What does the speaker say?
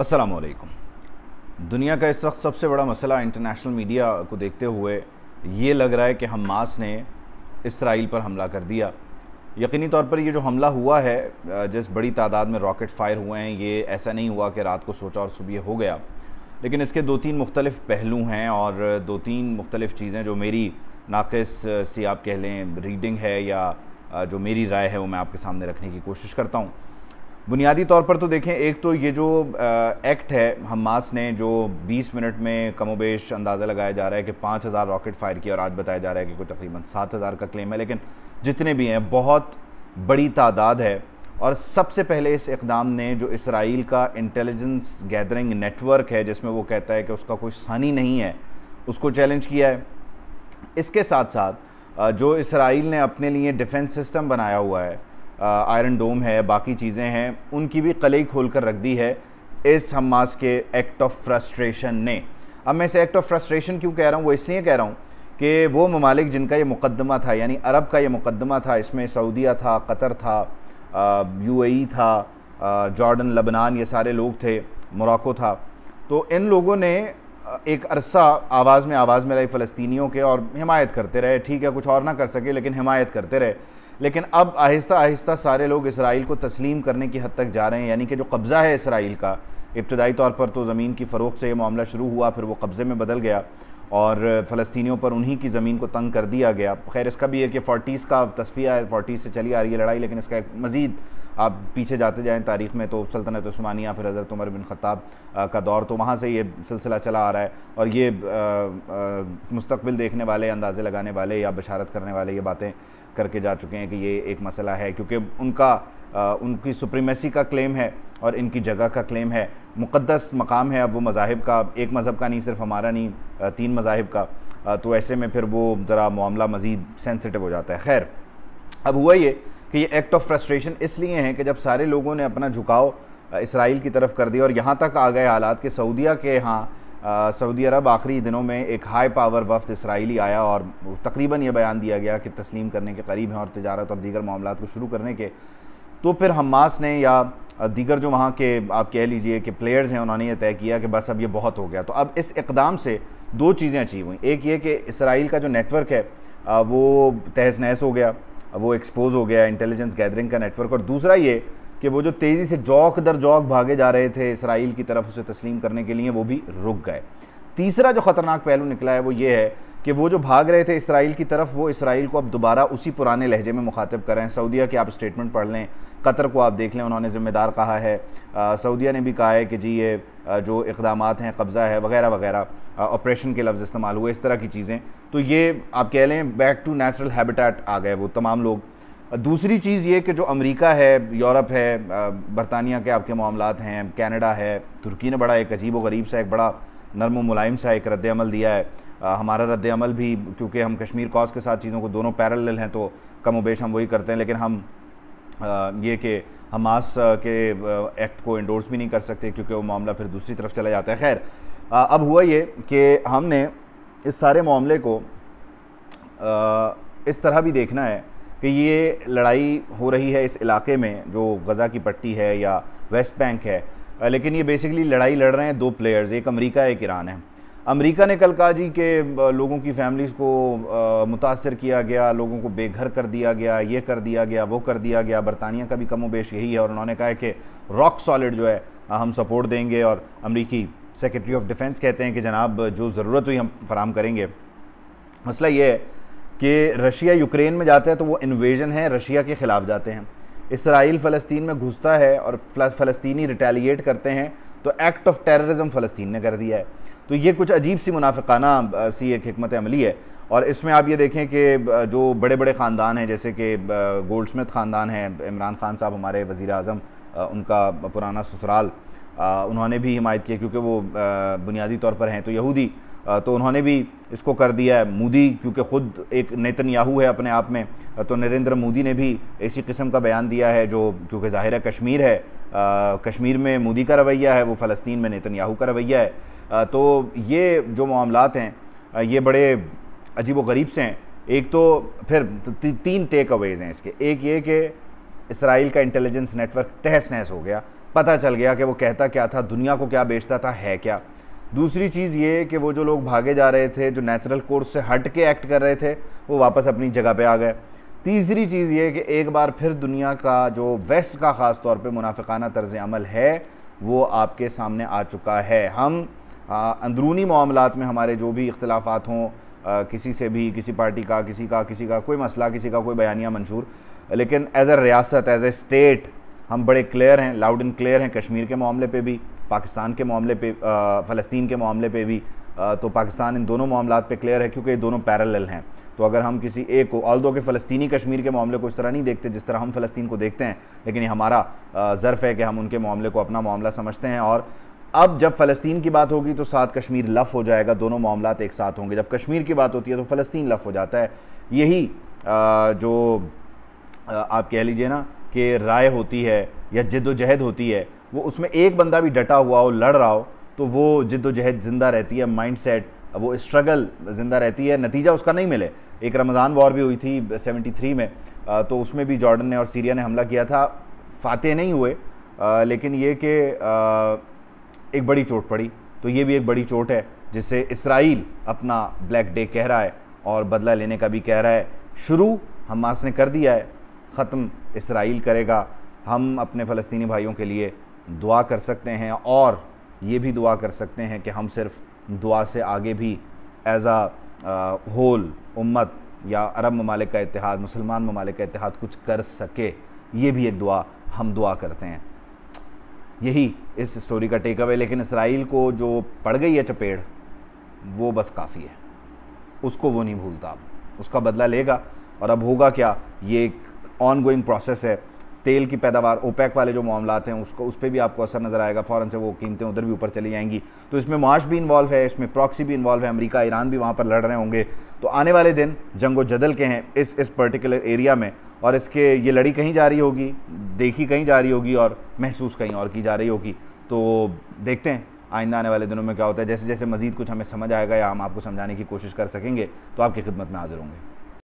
अस्सलाम वालेकुम दुनिया का इस वक्त सबसे बड़ा मसला इंटरनेशनल मीडिया को देखते हुए ये लग रहा है कि हमास ने इसराइल पर हमला कर दिया यकीनी तौर पर ये जो हमला हुआ है जिस बड़ी तादाद में रॉकेट फायर हुए हैं ये ऐसा नहीं हुआ कि रात को सोचा और सुबह हो गया लेकिन इसके दो तीन मुख्तलिफ पहलू हैं और दो तीन मुख्तलिफ चीज़ें जो मेरी नाक़स सी आप कह लें रीडिंग है या जो मेरी राय है वो मैं आपके सामने रखने की कोशिश करता हूँ बुनियादी तौर पर तो देखें एक तो ये जो एक्ट है हमास ने जो 20 मिनट में कमोबेश अंदाज़ा लगाया जा रहा है कि 5000 रॉकेट फायर किया और आज बताया जा रहा है कि कोई तकरीबन 7000 का क्लेम है लेकिन जितने भी हैं बहुत बड़ी तादाद है और सबसे पहले इस इकदाम ने जो इसराइल का इंटेलिजेंस गैदरिंग नेटवर्क है जिसमें वो कहता है कि उसका कोई सानी नहीं है उसको चैलेंज किया है इसके साथ साथ जो इसराइल ने अपने लिए डिफेंस सिस्टम बनाया हुआ है आयरन डोम है बाकी चीज़ें हैं उनकी भी कलई खोल कर रख दी है इस हमास के एक्ट ऑफ फ्रस्ट्रेशन ने अब मैं इसे एक्ट ऑफ फ्रस्ट्रेशन क्यों कह रहा हूँ वो इसलिए कह रहा हूँ कि वो ममालिक जिनका ये मुकदमा था यानी अरब का ये मुकदमा था इसमें सऊदिया था कतर था यूएई e था जॉर्डन लबनान ये सारे लोग थे मोरको था तो इन लोगों ने एक अरसा आवाज़ में आवाज़ में लाई फ़लस्तनीों के और हमायत करते रहे ठीक है कुछ और ना कर सके लेकिन हमायत करते रहे लेकिन अब आहिस्ता आहिस्ता सारे लोग इसराइल को तस्लीम करने की हद तक जा रहे हैं यानी कि जो कब्ज़ा है इसराइल का इब्तदाई तौर पर तो ज़मीन की फ़रोख से ये मामला शुरू हुआ फिर वो कब्ज़े में बदल गया और फ़लस्तियों पर उन्हीं की ज़मीन को तंग कर दिया गया खैर इसका भी है कि फ़ोर्टीज़ का तस्फिया है फ़ोर्टीज़ से चली आ रही है लड़ाई लेकिन इसका एक मज़ीद आप पीछे जाते जाएँ तारीख़ में तो सल्तनत स्मानिया फिर हज़रत उमर बिन ख़ताब का दौर तो वहाँ से ये सिलसिला चला आ रहा है और ये मुस्तबिल देखने वाले अंदाज़े लगाने वाले या बशारत करने वाले ये बातें करके जा चुके हैं कि ये एक मसला है क्योंकि उनका उनकी सुप्रीमेसी का क्लेम है और इनकी जगह का क्लेम है मुक़दस मकाम है अब वो मज़ाहब का एक मज़हब का नहीं सिर्फ हमारा नहीं तीन मज़ाहब का तो ऐसे में फिर वो ज़रा मामला मज़ीद सेंसिटिव हो जाता है खैर अब हुआ ये कि ये एक्ट ऑफ फ्रस्ट्रेशन इसलिए है कि जब सारे लोगों ने अपना झुकाव इसराइल की तरफ कर दिया और यहाँ तक आ गए हालात कि सऊदिया के यहाँ सऊदी अरब आखिरी दिनों में एक हाई पावर वफ्त इसराइली आया और तकरीबन ये बयान दिया गया कि तस्लीम करने के करीब हैं और तजारत और दीगर मामला को शुरू करने के तो फिर हमास ने या दीगर जो वहाँ के आप कह लीजिए कि प्लेयर्स हैं उन्होंने ये तय किया कि बस अब ये बहुत हो गया तो अब इस इकदाम से दो चीज़ें अचीव हुई एक ये कि इसराइल का जो नेटवर्क है वो तहस नहस हो गया वो एक्सपोज हो गया इंटेलिजेंस गैदरिंग का नेटवर्क और दूसरा ये कि वो जो तेज़ी से जौक दर जौक भागे जा रहे थे इसराइल की तरफ उसे तस्लीम करने के लिए वो भी रुक गए तीसरा जो ख़तरनाक पहलू निकला है वो ये है कि वो जो भाग रहे थे इसराइल की तरफ वो इसराइल को अब दोबारा उसी पुराने लहजे में मुखातब करें सऊदिया के आप स्टेटमेंट पढ़ लें कतर को आप देख लें उन्होंने ज़िम्मेदार कहा है सऊदिया ने भी कहा है कि जी ये जो इकदाम हैं कब्ज़ा है वगैरह वगैरह ऑपरेशन के लफ्ज़ इस्तेमाल हुए इस तरह की चीज़ें तो ये आप कह लें बैक टू नेचुरल हैबिटेट आ गए वो तमाम लोग दूसरी चीज़ ये कि जो अमेरिका है यूरोप है बरतानिया के आपके मामला हैं कैनेडा है तुर्की ने बड़ा एक अजीब व गरीब सा एक बड़ा नरम मुलायम सा एक रद्द दिया है आ, हमारा रद्द भी क्योंकि हम कश्मीर कॉज के साथ चीज़ों को दोनों पैरल हैं तो कम उबेश हम वही करते हैं लेकिन हम आ, ये कि हमास के एक्ट को इंडोर्स भी नहीं कर सकते क्योंकि वो मामला फिर दूसरी तरफ चला जाता है खैर अब हुआ ये कि हमने इस सारे मामले को आ, इस तरह भी देखना है कि ये लड़ाई हो रही है इस इलाके में जो गज़ा की पट्टी है या वेस्ट बैंक है लेकिन ये बेसिकली लड़ाई लड़ रहे हैं दो प्लेयर्स एक अमेरिका एक ईरान है अमेरिका ने कल कहा जी के लोगों की फैमिलीज़ को मुतासर किया गया लोगों को बेघर कर दिया गया ये कर दिया गया वो कर दिया गया बरतानिया का भी कम वेश यही है और उन्होंने कहा कि रॉक सॉलिड जो है हम सपोर्ट देंगे और अमरीकी सेक्रेटरी ऑफ डिफेंस कहते हैं कि जनाब जो ज़रूरत हुई हम फराम करेंगे मसला ये है कि रशिया यूक्रेन में जाते हैं तो वो इन्वेजन है रशिया के ख़िलाफ़ जाते हैं इसराइल फ़लस्तीन में घुसता है और फ़लस्तनी रिटेलिएट करते हैं तो एक्ट ऑफ टेररिज्म फ़लस्तीन ने कर दिया है तो ये कुछ अजीब सी मुनाफिकाना सी एक हमत अमली है और इसमें आप ये देखें कि जो बड़े बड़े ख़ानदान हैं जैसे कि गोल्ड स्मिथ ख़ानदान है इमरान खान साहब हमारे वज़ी अजम उनका पुराना ससुराल उन्होंने भी हिमायत की क्योंकि वो बुनियादी तौर पर हैं तो यहूदी तो उन्होंने भी इसको कर दिया है मोदी क्योंकि ख़ुद एक नेतन याहू है अपने आप में तो नरेंद्र मोदी ने भी इसी किस्म का बयान दिया है जो क्योंकि ज़ाहिर कश्मीर है कश्मीर में मोदी का रवैया है वो फ़लस्तीन में नेतन याहू का रवैया है तो ये जो मामला हैं ये बड़े अजीब व गरीब से हैं एक तो फिर ती, तीन टेक अवेज़ हैं इसके एक ये कि इसराइल का इंटेलिजेंस नेटवर्क तहस नहस हो गया पता चल गया कि वो कहता क्या था दुनिया को क्या बेचता था है क्या दूसरी चीज़ ये कि वो जो लोग भागे जा रहे थे जो नेचुरल कोर्स से हट के एक्ट कर रहे थे वो वापस अपनी जगह पे आ गए तीसरी चीज़ ये कि एक बार फिर दुनिया का जो वेस्ट का ख़ास तौर पे मुनाफिकाना तर्ज अमल है वो आपके सामने आ चुका है हम अंदरूनी मामलों में हमारे जो भी इख्तलाफात हों किसी से भी किसी पार्टी का किसी का किसी का कोई मसला किसी का कोई बयानिया मंशूर लेकिन एज़ अ रियासत एज़ ए स्टेट हम बड़े क्लियर हैं लाउड एंड क्लियर हैं कश्मीर के मामले पे भी पाकिस्तान के मामले पे फ़लस्तीन के मामले पे भी तो पाकिस्तान इन दोनों मामला पे क्लियर है क्योंकि ये दोनों पैरेलल हैं तो अगर हम किसी एक को ऑल दो के फ़लस्तनी कश्मीर के मामले को इस तरह नहीं देखते जिस तरह हम फ़लस्तीन को देखते हैं लेकिन ये हमारा ज़र्फ़ है कि हम उनके मामले को अपना मामला समझते हैं और अब जब फ़लस्तीन की बात होगी तो साथ कश्मीर लफ हो जाएगा दोनों मामला एक साथ होंगे जब कश्मीर की बात होती है तो फ़लस्तीन लफ हो जाता है यही जो आप कह लीजिए ना कि राय होती है या जद्दोजहद होती है वो उसमें एक बंदा भी डटा हुआ हो लड़ रहा हो तो वो जिद्दोजहद ज़िंदा रहती है माइंड सेट वो स्ट्रगल ज़िंदा रहती है नतीजा उसका नहीं मिले एक रमज़ान वॉर भी हुई थी 73 में तो उसमें भी जॉर्डन ने और सीरिया ने हमला किया था फाते नहीं हुए लेकिन ये कि एक बड़ी चोट पड़ी तो ये भी एक बड़ी चोट है जिससे इसराइल अपना ब्लैक डे कह रहा है और बदला लेने का भी कह रहा है शुरू हमास ने कर दिया है ख़त्म इसराइल करेगा हम अपने फ़लस्तनी भाइयों के लिए दुआ कर सकते हैं और ये भी दुआ कर सकते हैं कि हम सिर्फ दुआ से आगे भी एज़ आ होल उम्मत या अरब ममालिक का इतिहाद मुसलमान ममालिक का इतिहाद कुछ कर सके ये भी एक दुआ हम दुआ करते हैं यही इस स्टोरी का टेक अवे लेकिन इसराइल को जो पड़ गई है चपेड़ वो बस काफ़ी है उसको वो नहीं भूलता अब उसका बदला लेगा और अब होगा क्या ये एक ऑन गोइंग प्रोसेस है तेल की पैदावार ओपैक वाले जो मामला हैं उसको उस पर भी आपको असर नज़र आएगा फ़ौरन से वो कीमतें उधर भी ऊपर चली जाएंगी तो इसमें माश भी इन्वॉल्व है इसमें प्रॉक्सी भी इन्वॉल्व है अमरीका ईरान भी वहाँ पर लड़ रहे होंगे तो आने वाले दिन जंगो जदल के हैं इस इस पर्टिकुलर एरिया में और इसके ये लड़ी कहीं जा रही होगी देखी कहीं जा रही होगी और महसूस कहीं और की जा रही होगी तो देखते हैं आइंदा आने वाले दिनों में क्या होता है जैसे जैसे मज़ीद कुछ हमें समझ आएगा या हम आपको समझाने की कोशिश कर सकेंगे तो आपकी खिदमत में हाजिर होंगे